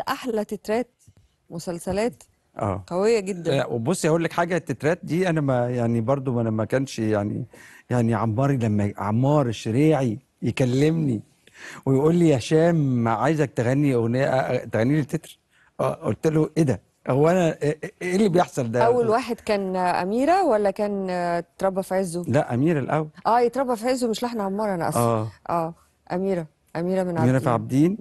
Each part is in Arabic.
اكيد احلى تترات مسلسلات اه قويه جدا وبصي هقول لك حاجه التترات دي انا ما يعني برضو ما انا ما كانش يعني يعني عماري لما عمار الشريعي يكلمني ويقول لي يا هشام عايزك تغني اغنيه تغني لي تتر آه، قلت له ايه ده هو انا إيه،, ايه اللي بيحصل ده اول واحد كان اميره ولا كان اتربى في عزه لا اميره الاول اه يتربى في عزه مش لحن عمار انا اصلا اه اه اميره اميره من عبدين اميره في عبدين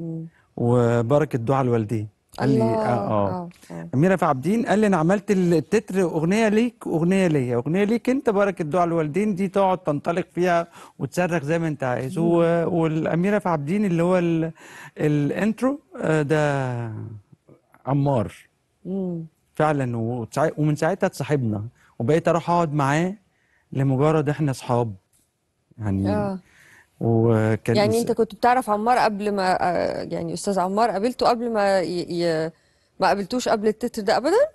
وبركة دعاء الوالدين قال لي آه. اه اه اميره فعبدين قال لي انا عملت التتر اغنيه ليك واغنيه ليا اغنيه ليك انت بارك الدعاء الوالدين دي تقعد تنطلق فيها وتصرخ زي ما انت عايز والاميره فعبدين اللي هو ال... الانترو آه، ده عمار مم. فعلا ومن ساعتها اتصاحبنا وبقيت اروح اقعد معاه لمجرد احنا اصحاب يعني آه. وكان يعني انت كنت بتعرف عمار قبل ما آه، يعني استاذ عمار قابلته قبل ما ي... ما قابلتوش قبل التتر ده ابدا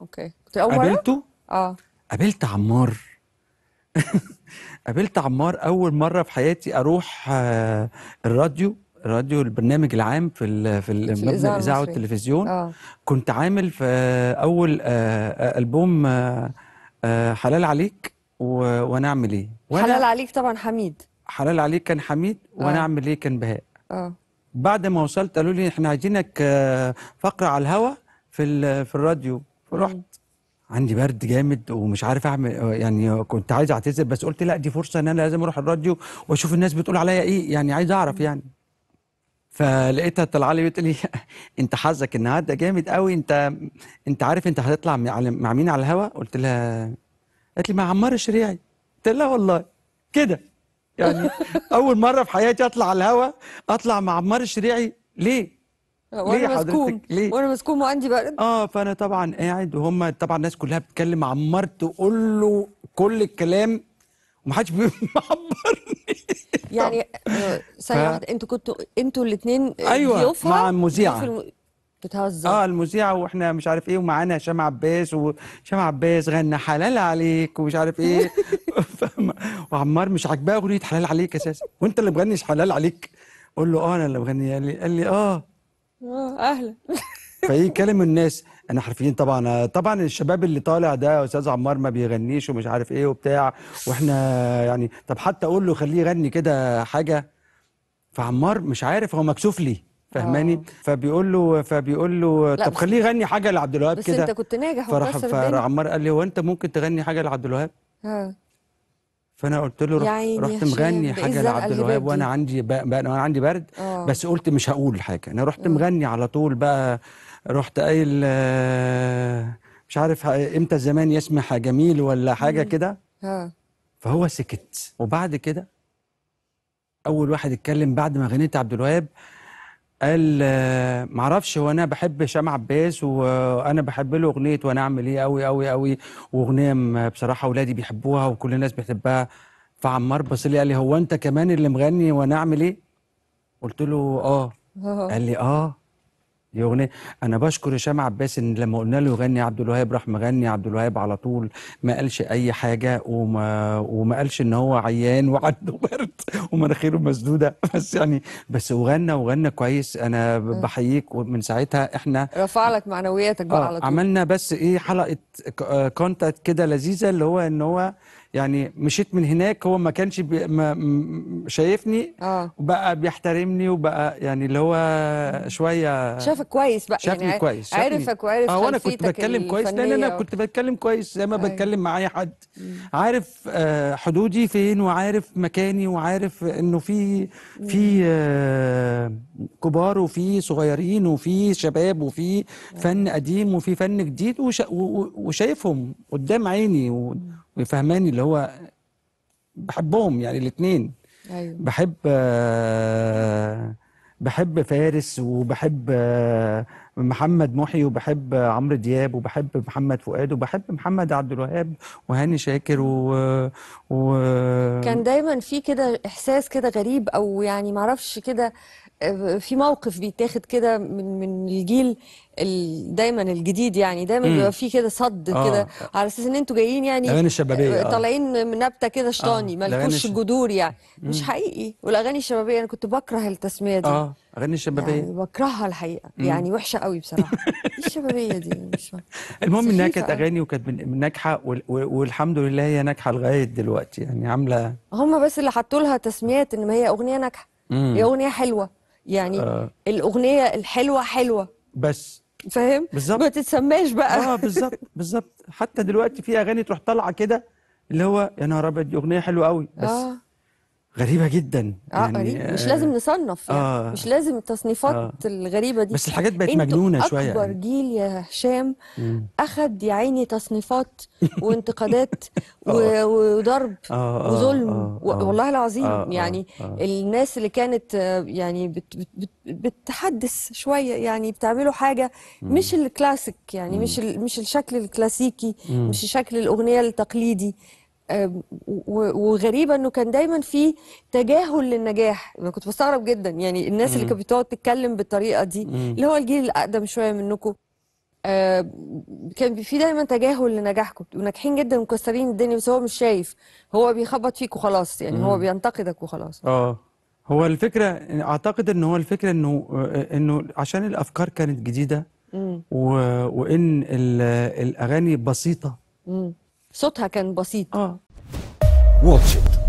اوكي كنت اول مره قابلته اه قابلت عمار قابلت عمار اول مره في حياتي اروح آه، الراديو راديو البرنامج العام في ال في مبنى الاذاعه والتلفزيون آه. كنت عامل في اول آه، البوم حلال عليك ونعمل ايه حلال عليك طبعا حميد حلال عليك كان حميد وانا آه. اعمل ايه كان بهاء اه بعد ما وصلت قالوا لي احنا عايزينك آه، فقره على الهوا في في الراديو فرحت عندي برد جامد ومش عارف اعمل آه، يعني كنت عايز اعتذر بس قلت لا دي فرصه ان انا لازم اروح الراديو واشوف الناس بتقول عليا ايه يعني عايز اعرف يعني فلقيتها طالعه لي بتقول لي انت حظك النهارده جامد قوي انت انت عارف انت هتطلع مع مين على الهوا قلت لها قالت لي مع عمار الشريعي قلت لها والله كده يعني اول مره في حياتي اطلع على الهوا اطلع مع عمار الشريعي ليه وانا مسكون ليه؟ وانا مسكون وعندي برد اه فانا طبعا قاعد وهم طبعا الناس كلها بتتكلم عمار تقول له كل الكلام ومحدش بيعبرني يعني آه، ثانيه ف... واحده انتوا كنتوا انتوا الاثنين ايوه مع المذيعه بتهزر اه المذيعه واحنا مش عارف ايه ومعانا هشام عباس وهشام عباس غنى حلال عليك ومش عارف ايه وعمار مش عاجباه اغنيه حلال عليك اساسا وانت اللي مغنيش حلال عليك قول له اه انا اللي مغني قال لي قال لي اه اه اهلا فايه كلم الناس انا حرفيا طبعا طبعا الشباب اللي طالع ده استاذ عمار ما بيغنيش ومش عارف ايه وبتاع واحنا يعني طب حتى اقول له خليه يغني كده حاجه فعمار مش عارف هو مكسوف ليه فهماني آه. فبيقول له فبيقول له طب خليه يغني حاجه لعبد الوهاب كده بس انت كنت ناجح فراح فراح عمار قال لي هو انت ممكن تغني حاجه لعبد الوهاب اه فانا قلت له رحت, رحت مغني حاجه لعبد الوهاب وانا عندي بقى بقى انا عندي برد أوه. بس قلت مش هقول حاجه انا رحت أوه. مغني على طول بقى رحت قايل آه، مش عارف امتى الزمان يسمح جميل ولا حاجه كده آه. فهو سكت وبعد كده اول واحد اتكلم بعد ما غنيت عبد الوهاب قال آه، معرفش هو انا بحب هشام عباس وانا بحب له اغنيه وانا اعمل ايه قوي قوي قوي واغنيه بصراحه اولادي بيحبوها وكل الناس بتحبها فعمار بص لي قال لي هو انت كمان اللي مغني وانا اعمل ايه قلت له اه قال لي اه دي اغنيه انا بشكر هشام عباس ان لما قلنا له يغني عبد الوهاب راح مغني عبد الوهاب على طول ما قالش اي حاجه وما وما قالش ان هو عيان وعنده برد ومناخيره مسدوده بس يعني بس وغنى وغنى كويس انا بحييك ومن ساعتها احنا رفع لك معنوياتك بقى آه، على طول عملنا بس ايه حلقه كونتاكت آه، كده لذيذه اللي هو ان هو يعني مشيت من هناك هو ما كانش بي ما شايفني آه. وبقى بيحترمني وبقى يعني اللي هو شويه شافك كويس بقى شافني يعني كويس شافني. عارفك وعارف اه وانا كنت بتكلم كويس لان انا كنت بتكلم كويس زي ما أيوه. بتكلم مع اي حد عارف آه حدودي فين وعارف مكاني وعارف انه في في آه كبار وفي صغيرين وفي شباب وفي أيوه. فن قديم وفي فن جديد وشايفهم قدام عيني و... فهماني اللي هو بحبهم يعني الاثنين ايوه بحب آه، بحب فارس وبحب آه، محمد محي وبحب عمرو دياب وبحب محمد فؤاد وبحب محمد عبد الوهاب وهاني شاكر و... و... كان دايما في كده احساس كده غريب او يعني معرفش كده آه، في موقف بيتاخد كده من من الجيل دايما الجديد يعني دايما بيبقى في كده صد آه. كده على اساس ان انتوا جايين يعني الاغاني الشبابيه آه، آه. طالعين من نبته كده شطاني آه. مالكوش الش... جذور يعني مم. مش حقيقي والاغاني الشبابيه انا كنت بكره التسميه دي آه. اغاني الشبابيه يعني بكرهها الحقيقه مم. يعني وحشه قوي بصراحه الشبابيه دي مش المهم انها كانت اغاني وكانت ناجحه والحمد لله هي ناجحه لغايه دلوقتي يعني عامله هم بس اللي حطوا لها تسميات ان هي اغنيه ناجحه هي اغنيه حلوه يعني آه. الاغنيه الحلوه حلوه بس فاهم بالظبط ما تتسماش بقى اه بالظبط بالظبط حتى دلوقتي في اغاني تروح طالعه كده اللي هو يا نهار ابيض دي اغنيه حلوه قوي بس آه. غريبه جدا اه يعني غريب آه، مش لازم نصنف يعني آه مش لازم التصنيفات آه الغريبه دي بس الحاجات بقت مجنونه شويه اكبر يعني. جيل يا هشام اخد يا عيني تصنيفات وانتقادات آه. وضرب آه،, آه وظلم آه آه والله العظيم آه يعني آه الناس اللي كانت يعني بت بت بتحدث شويه يعني بتعملوا حاجه مش الكلاسيك يعني مش مش الشكل الكلاسيكي مش شكل الاغنيه التقليدي وغريبه انه كان دايما في تجاهل للنجاح انا كنت بستغرب جدا يعني الناس اللي كانت بتقعد تتكلم بالطريقه دي اللي هو الجيل الاقدم شويه منكم كان في دايما تجاهل لنجاحكم وناجحين جدا ومكسرين الدنيا بس هو مش شايف هو بيخبط فيك وخلاص يعني هو بينتقدك وخلاص اه هو الفكره اعتقد ان هو الفكره انه آه، انه عشان الافكار كانت جديده و... وان الاغاني بسيطه صوتها كان بسيط اه واتش